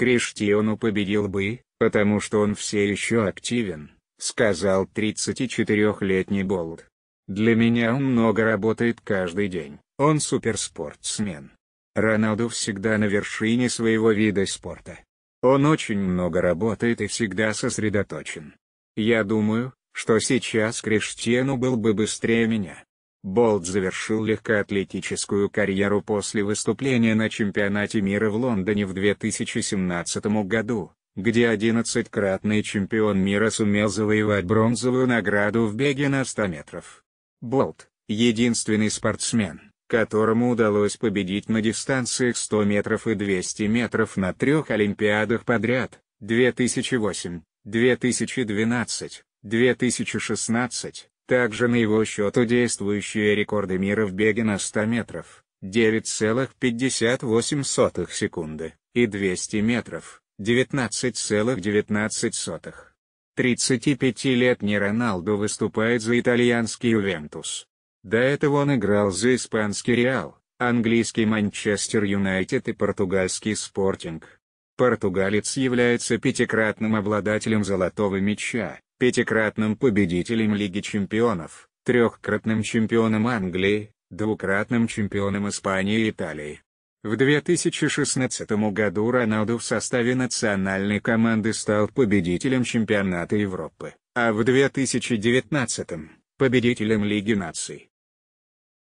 Криштиану победил бы, потому что он все еще активен, сказал 34-летний Болт. Для меня он много работает каждый день, он суперспортсмен. Роналду всегда на вершине своего вида спорта. Он очень много работает и всегда сосредоточен. Я думаю, что сейчас Криштиану был бы быстрее меня. Болт завершил легкоатлетическую карьеру после выступления на чемпионате мира в Лондоне в 2017 году, где 11-кратный чемпион мира сумел завоевать бронзовую награду в беге на 100 метров. Болт – единственный спортсмен, которому удалось победить на дистанциях 100 метров и 200 метров на трех Олимпиадах подряд – 2008, 2012, 2016 также на его счету действующие рекорды мира в беге на 100 метров, 9,58 секунды, и 200 метров, 19,19. 35-летний Роналду выступает за итальянский Ювентус. До этого он играл за испанский Реал, английский Манчестер Юнайтед и португальский Спортинг. Португалец является пятикратным обладателем золотого мяча, пятикратным победителем Лиги чемпионов, трехкратным чемпионом Англии, двукратным чемпионом Испании и Италии. В 2016 году Роналду в составе национальной команды стал победителем чемпионата Европы, а в 2019 – победителем Лиги наций.